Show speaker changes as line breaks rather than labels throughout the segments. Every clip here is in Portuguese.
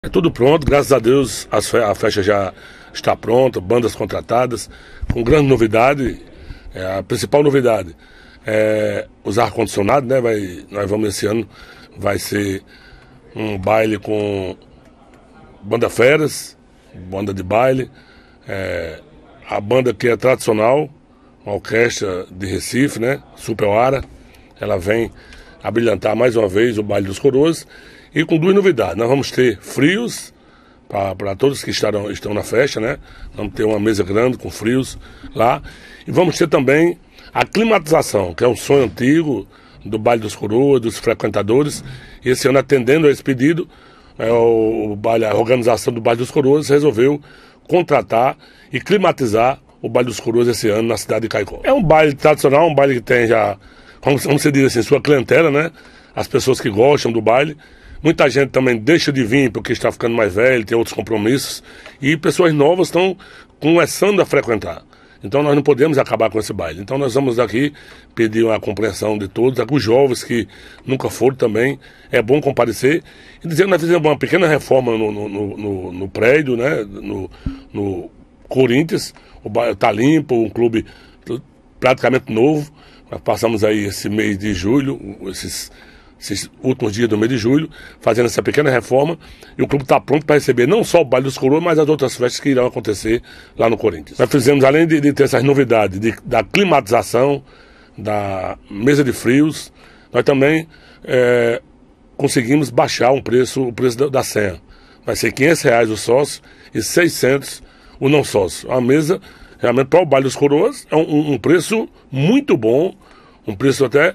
É tudo pronto, graças a Deus a festa já está pronta, bandas contratadas, com grande novidade, é a principal novidade é os ar-condicionados, né? Vai, nós vamos esse ano, vai ser um baile com banda feras, banda de baile, é, a banda que é tradicional, uma orquestra de Recife, né? Super Ara, ela vem a brilhantar mais uma vez o baile dos coroas e com duas novidades. Nós vamos ter frios para todos que estarão, estão na festa, né? Vamos ter uma mesa grande com frios lá. E vamos ter também a climatização, que é um sonho antigo do baile dos coroas, dos frequentadores. Esse ano, atendendo a esse pedido, é, o, o baile, a organização do baile dos coroas resolveu contratar e climatizar o baile dos coroas esse ano na cidade de Caicó. É um baile tradicional, um baile que tem já, como, como se diz assim, sua clientela, né? As pessoas que gostam do baile Muita gente também deixa de vir porque está ficando mais velho, tem outros compromissos, e pessoas novas estão começando a frequentar. Então nós não podemos acabar com esse baile. Então nós vamos aqui pedir a compreensão de todos, os jovens que nunca foram também, é bom comparecer. E dizer que nós fizemos uma pequena reforma no, no, no, no prédio, né? no, no Corinthians, o bairro está limpo, um clube praticamente novo. Nós passamos aí esse mês de julho, esses esses últimos dias do mês de julho, fazendo essa pequena reforma, e o clube está pronto para receber não só o baile dos coroas, mas as outras festas que irão acontecer lá no Corinthians. Nós fizemos, além de, de ter essas novidades de, da climatização, da mesa de frios, nós também é, conseguimos baixar um preço, o preço da, da serra. Vai ser 500 reais o sócio e 600 o não sócio. A mesa, realmente, para o baile dos coroas, é um, um preço muito bom, um preço até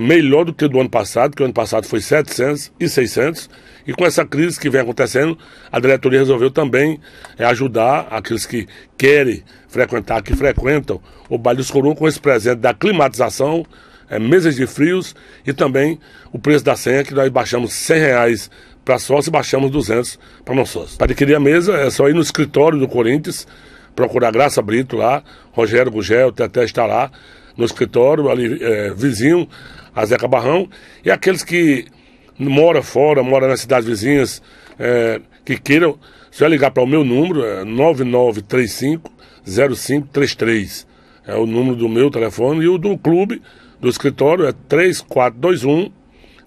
melhor do que o do ano passado, que o ano passado foi 700 e 600. E com essa crise que vem acontecendo, a diretoria resolveu também eh, ajudar aqueles que querem frequentar, que frequentam o Baile dos Corum com esse presente da climatização, é, mesas de frios e também o preço da senha, que nós baixamos 100 reais para sócio e baixamos 200 para não sócios Para adquirir a mesa é só ir no escritório do Corinthians, procurar Graça Brito lá, Rogério Gugel, até está lá no escritório, ali é, vizinho a Zeca Barrão, e aqueles que moram fora, moram nas cidades vizinhas, é, que queiram, se vai é ligar para o meu número, é 9935-0533. É o número do meu telefone e o do clube, do escritório, é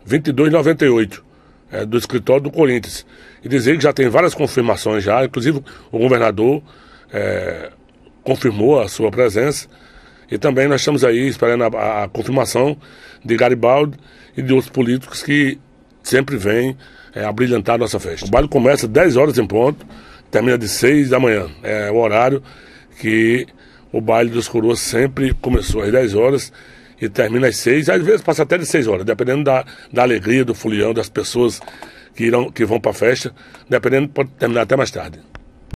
3421-2298. É, do escritório do Corinthians. E dizer que já tem várias confirmações já, inclusive o governador é, confirmou a sua presença. E também nós estamos aí esperando a, a confirmação de Garibaldi e de outros políticos que sempre vêm é, brilhantar a nossa festa. O baile começa 10 horas em ponto, termina de 6 da manhã. É o horário que o baile dos coroas sempre começou às 10 horas e termina às 6, às vezes passa até de 6 horas, dependendo da, da alegria, do folião, das pessoas que, irão, que vão para a festa, dependendo, pode terminar até mais tarde.